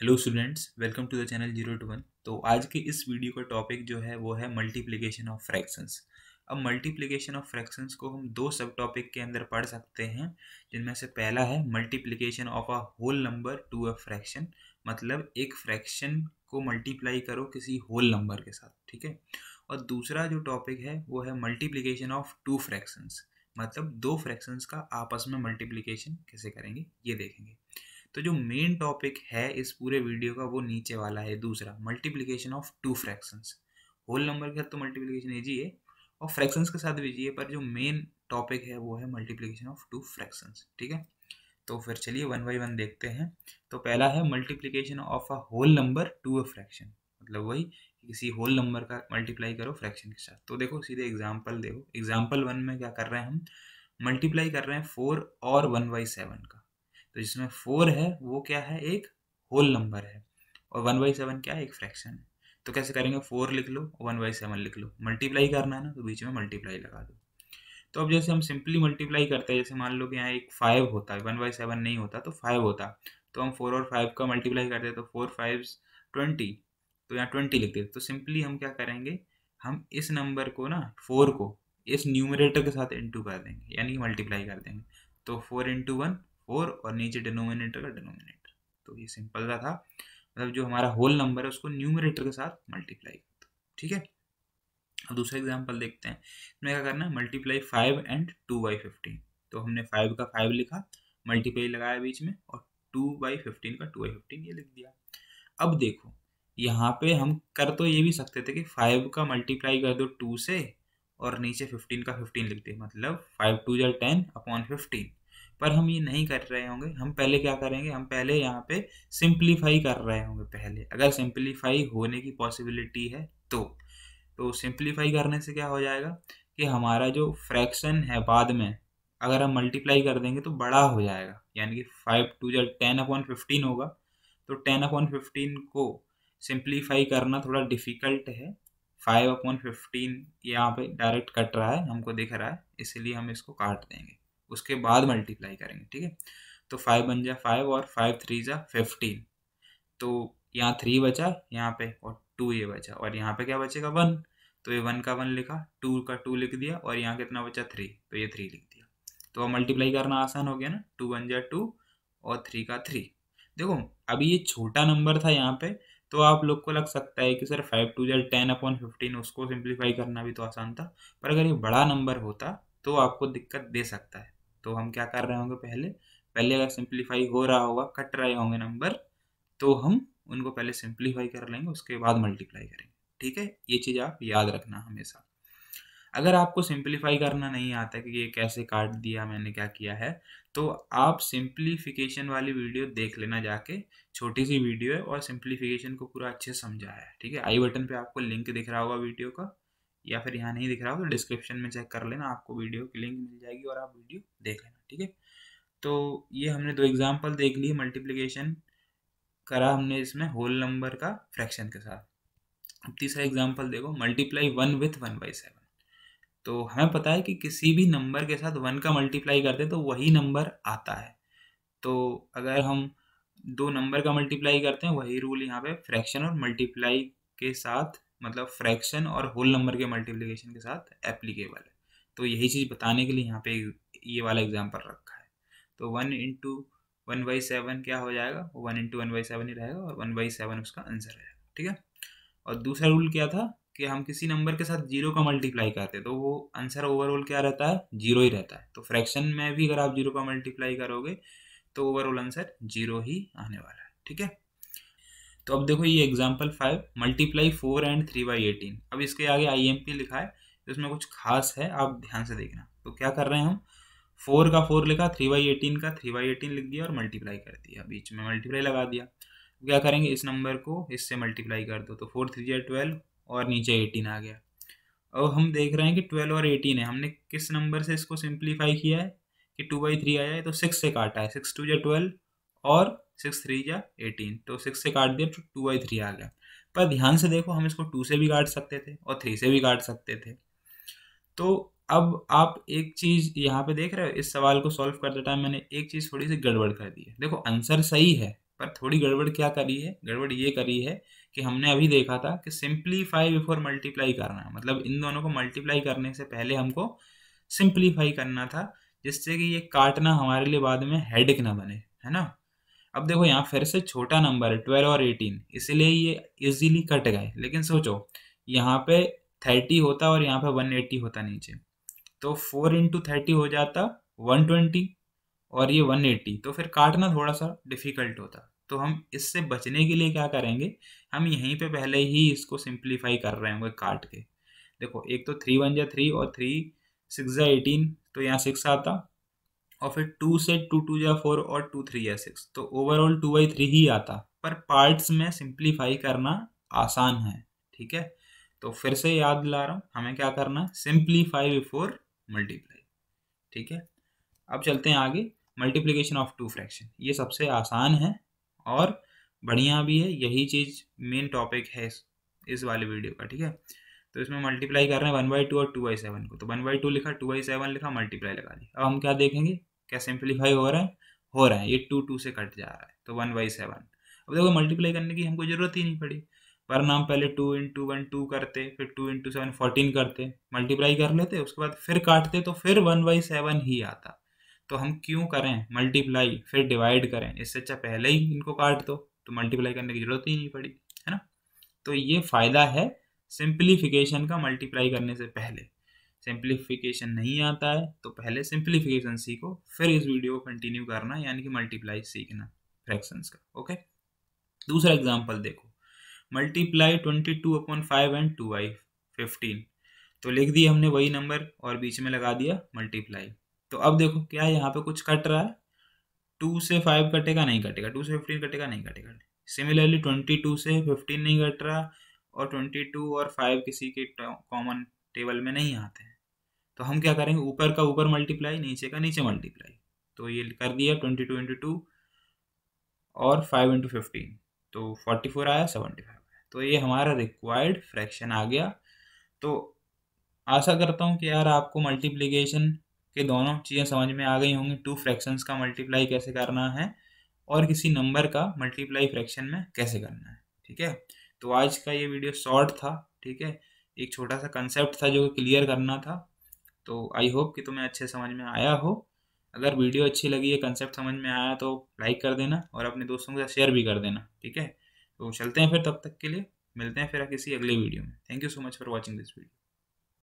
hello students welcome to the channel zero two one तो आज के इस वीडियो का टॉपिक जो है वो है मल्टीप्लिकेशन ऑफ फ्रैक्शंस अब मल्टीप्लिकेशन ऑफ फ्रैक्शंस को हम दो सब टॉपिक के अंदर पढ़ सकते हैं जिनमें से पहला है multiplication of a whole number to a fraction मतलब एक फ्रैक्शन को मल्टीप्लाई करो किसी होल नंबर के साथ ठीक है और दूसरा जो टॉपिक है वो है मल्टीप्लिकेशन ऑफ टू फ्रैक्शंस मतलब दो फ्रैक्शंस का आपस में मल्टीप्लिकेशन कैसे करेंगे ये देखेंगे तो जो मेन टॉपिक है इस पूरे वीडियो का वो नीचे वाला है दूसरा multiplication of two fraction whole number के साथ तो मल्टीप्लीकेशन ईजी है और फ्रैक्शन के साथ भी ईजी पर जो मेन टॉपिक है वो है मल्टीप्लीकेशन ऑफ टू फ्रैक्शन ठीक है तो फिर चलिए वन बाई वन देखते हैं तो पहला है multiplication of a whole number to a fraction मतलब वही किसी होल नंबर का मल्टीप्लाई करो फ्रैक्शन के साथ तो देखो सीधे एग्जाम्पल देखो एग्जाम्पल वन में क्या कर रहे हैं हम मल्टीप्लाई कर रहे हैं फोर और वन बाई सेवन का तो जिसमें फोर है वो क्या है एक होल नंबर है और वन बाई सेवन क्या है एक फ्रैक्शन है तो कैसे करेंगे फोर लिख लो वन बाई सेवन लिख लो मल्टीप्लाई करना है ना तो बीच में मल्टीप्लाई लगा दो तो अब जैसे हम सिंपली मल्टीप्लाई करते हैं जैसे मान लो कि यहाँ एक फाइव होता है वन बाई सेवन नहीं होता तो फाइव होता तो हम फोर और फाइव का मल्टीप्लाई करते हैं तो फोर फाइव ट्वेंटी तो यहाँ ट्वेंटी लिख देते तो सिंपली हम क्या करेंगे हम इस नंबर को ना फोर को इस न्यूमरेटर के साथ इंटू कर देंगे यानी कि मल्टीप्लाई कर देंगे तो फोर इंटू वन फोर और नीचे डिनोमिनेटर का डिनोमिनेटर तो ये सिंपल सा था मतलब जो हमारा होल नंबर है उसको न्यूमिनेटर के साथ मल्टीप्लाई करते ठीक है अब दूसरा एग्जाम्पल देखते हैं इसमें क्या करना है multiply five and two by fifteen तो हमने फाइव का फाइव लिखा मल्टीप्लाई लगाया बीच में और टू बाई फिफ्टीन का टू बाई फिफ्टीन ये लिख दिया अब देखो यहाँ पे हम कर तो ये भी सकते थे कि फाइव का मल्टीप्लाई कर दो टू से और नीचे फिफ्टीन का फिफ्टीन लिख दे मतलब फाइव टू जै टेन अपॉन फिफ्टीन पर हम ये नहीं कर रहे होंगे हम पहले क्या करेंगे हम पहले यहाँ पे सिंप्लीफाई कर रहे होंगे पहले अगर सिंप्लीफाई होने की पॉसिबिलिटी है तो तो सिंप्लीफाई करने से क्या हो जाएगा कि हमारा जो फ्रैक्शन है बाद में अगर हम मल्टीप्लाई कर देंगे तो बड़ा हो जाएगा यानी कि फाइव टू जब टेन अपॉन फिफ्टीन होगा तो टेन अपॉन फिफ्टीन को सिंप्लीफाई करना थोड़ा डिफ़िकल्ट है फाइव अपॉन फिफ्टीन यहाँ पे डायरेक्ट कट रहा है हमको दिख रहा है इसलिए हम इसको काट देंगे उसके बाद मल्टीप्लाई करेंगे ठीक है तो फाइव बन जा फाइव और फाइव थ्री जा फिफ्टीन तो यहाँ थ्री बचा यहाँ पे और टू ये बचा और यहाँ पे क्या बचेगा वन तो ये वन का वन लिखा टू का टू लिख दिया और यहाँ कितना बचा थ्री तो ये थ्री लिख दिया तो अब मल्टीप्लाई करना आसान हो गया ना टू वन जा टू और थ्री का थ्री देखो अभी ये छोटा नंबर था यहाँ पे तो आप लोग को लग सकता है कि सर फाइव टू जैड टेन अपॉन फिफ्टीन उसको सिंप्लीफाई करना भी तो आसान था पर अगर ये बड़ा नंबर होता तो आपको दिक्कत दे सकता है तो हम क्या कर रहे होंगे पहले पहले अगर सिंप्लीफाई हो रहा होगा कट रहे होंगे नंबर तो हम उनको पहले सिंप्लीफाई कर लेंगे उसके बाद मल्टीप्लाई करेंगे ठीक है ये चीज़ आप याद रखना हमेशा अगर आपको सिंप्लीफाई करना नहीं आता कि ये कैसे काट दिया मैंने क्या किया है तो आप सिंप्लीफिकेशन वाली वीडियो देख लेना जाके छोटी सी वीडियो है और सिंप्लीफिकेशन को पूरा अच्छे समझाया है ठीक है आई बटन पे आपको लिंक दिख रहा होगा वीडियो का या फिर यहाँ नहीं दिख रहा हो तो डिस्क्रिप्शन में चेक कर लेना आपको वीडियो की लिंक मिल जाएगी और आप वीडियो देख लेना ठीक है तो ये हमने दो एग्जाम्पल देख ली मल्टीप्लीकेशन करा हमने इसमें होल नंबर का फ्रैक्शन के साथ अब तीसरा एग्जाम्पल देखो multiply one with one by seven तो हमें पता है कि किसी भी नंबर के साथ वन का मल्टीप्लाई करते तो वही नंबर आता है तो अगर हम दो नंबर का मल्टीप्लाई करते हैं वही रूल यहाँ पे फ्रैक्शन और मल्टीप्लाई के साथ मतलब फ्रैक्शन और होल नंबर के मल्टीप्लीकेशन के साथ एप्लीकेबल है तो यही चीज़ बताने के लिए यहाँ पे ये वाला एग्जाम्पल रखा है तो one into one by seven क्या हो जाएगा वो one into one by seven ही रहेगा और वन बाई सेवन उसका आंसर रहेगा ठीक है और दूसरा रूल क्या था कि हम किसी नंबर के साथ जीरो का मल्टीप्लाई करते हैं तो वो आंसर ओवरऑल क्या रहता है जीरो ही रहता है तो फ्रैक्शन में भी अगर आप जीरो का मल्टीप्लाई करोगे तो ओवरऑल आंसर जीरो ही आने वाला है ठीक है तो अब देखो ये example five multiply four and three by eighteen अब इसके आगे आई एम पी लिखा है तो इसमें कुछ खास है आप ध्यान से देखना तो क्या कर रहे हैं हम फोर का फोर लिखा थ्री बाई एटीन का थ्री बाई एटीन लिख दिया और मल्टीप्लाई कर दिया बीच में मल्टीप्लाई लगा दिया तो क्या करेंगे इस नंबर को इससे मल्टीप्लाई कर दो तो फोर थ्री या ट्वेल्व और नीचे एटीन आ गया अब हम देख रहे हैं कि ट्वेल्व और एटीन है हमने किस नंबर से इसको सिंप्लीफाई किया है कि टू बाई थ्री आया है तो सिक्स से काटा है सिक्स टू या ट्वेल्व और सिक्स थ्री या एटीन तो सिक्स से काट दिया तो टू बाई थ्री आ गया पर ध्यान से देखो हम इसको टू से भी काट सकते थे और थ्री से भी काट सकते थे तो अब आप एक चीज़ यहाँ पे देख रहे हो इस सवाल को सॉल्व करते टाइम मैंने एक चीज़ थोड़ी सी गड़बड़ कर दी है देखो आंसर सही है पर थोड़ी गड़बड़ क्या करी है गड़बड़ ये करी है कि हमने अभी देखा था कि सिंप्लीफाई बिफोर मल्टीप्लाई करना है मतलब इन दोनों को मल्टीप्लाई करने से पहले हमको सिंप्लीफाई करना था जिससे कि ये काटना हमारे लिए बाद में हेडिक ना बने है ना अब देखो यहाँ फिर से छोटा नंबर है ट्वेल्व और एटीन इसलिए ये इजीली कट गए लेकिन सोचो यहाँ पे थर्टी होता और यहाँ पे वन एट्टी होता नीचे तो फोर इंटू थर्टी हो जाता वन ट्वेंटी और ये वन एट्टी तो फिर काटना थोड़ा सा डिफ़िकल्ट होता तो हम इससे बचने के लिए क्या करेंगे हम यहीं पर पहले ही इसको सिंप्लीफाई कर रहे होंगे काट के देखो एक तो थ्री वन जा थ्री और थ्री सिक्स जा एटीन तो यहाँ सिक्स आता और फिर टू से टू टू या फोर और टू थ्री या सिक्स तो ओवरऑल टू बाई थ्री ही आता पर पार्ट्स में सिंप्लीफाई करना आसान है ठीक है तो फिर से याद दिला रहा हूँ हमें क्या करना है सिंप्लीफाई बिफोर मल्टीप्लाई ठीक है अब चलते हैं आगे मल्टीप्लीकेशन ऑफ टू फ्रैक्शन ये सबसे आसान है और बढ़िया भी है यही चीज़ मेन टॉपिक है इस वाले वीडियो का ठीक है तो इसमें मल्टीप्लाई कर रहे हैं वन बाई टू और टू बाई सेवन को तो वन बाई टू लिखा टू बाई सेवन लिखा मल्टीप्लाई लगा दी अब हम क्या देखेंगे क्या सिंप्लीफाई हो रहा है हो रहा है ये टू टू से कट जा रहा है तो वन बाई सेवन अब देखो मल्टीप्लाई करने की हमको जरूरत ही नहीं पड़ी पर नाम पहले टू इंटू वन टू करते फिर टू इंटू सेवन फोर्टीन करते मल्टीप्लाई कर लेते उसके बाद फिर काटते तो फिर वन बाई सेवन ही आता तो हम क्यों करें मल्टीप्लाई फिर डिवाइड करें इससे अच्छा पहले ही इनको काट दो तो मल्टीप्लाई करने की जरूरत ही नहीं पड़ी है ना तो ये फ़ायदा है सिंप्लीफिकेशन का मल्टीप्लाई करने से पहले सिंप्लीफिकेशन नहीं आता है तो पहले सिंप्लीफिकेशन सीखो फिर इस वीडियो को कंटिन्यू करना यानी कि मल्टीप्लाई सीखना फ्रैक्शंस का ओके दूसरा एग्जांपल देखो multiply twenty two upon five and two आई फिफ्टीन तो लिख दिया हमने वही नंबर और बीच में लगा दिया मल्टीप्लाई तो अब देखो क्या यहाँ पे कुछ कट रहा है टू से फाइव कटेगा नहीं कटेगा टू से फिफ्टीन कटेगा नहीं कटेगा सिमिलरली ट्वेंटी टू से फिफ्टीन नहीं कट रहा और ट्वेंटी टू और फाइव किसी के कॉमन टेबल में नहीं आते हैं तो हम क्या करेंगे ऊपर का ऊपर मल्टीप्लाई नीचे का नीचे मल्टीप्लाई तो ये कर दिया ट्वेंटी टू इंटू टू और फाइव इंटू फिफ्टीन तो फोर्टी फोर आया सेवेंटी फाइव आया तो ये हमारा रिक्वायर्ड फ्रैक्शन आ गया तो आशा करता हूँ कि यार आपको मल्टीप्लीकेशन के दोनों चीज़ें समझ में आ गई होंगी टू फ्रैक्शंस का मल्टीप्लाई कैसे करना है और किसी नंबर का मल्टीप्लाई फ्रैक्शन में कैसे करना है ठीक है तो आज का ये वीडियो शॉर्ट था ठीक है एक छोटा सा कंसेप्ट था जो क्लियर करना था तो आई होप कि तुम्हें अच्छे समझ में आया हो अगर वीडियो अच्छी लगी है कंसेप्ट समझ में आया तो लाइक कर देना और अपने दोस्तों के साथ शेयर भी कर देना ठीक है तो चलते हैं फिर तब तक के लिए मिलते हैं फिर किसी अगले वीडियो में thank you so much for watching this video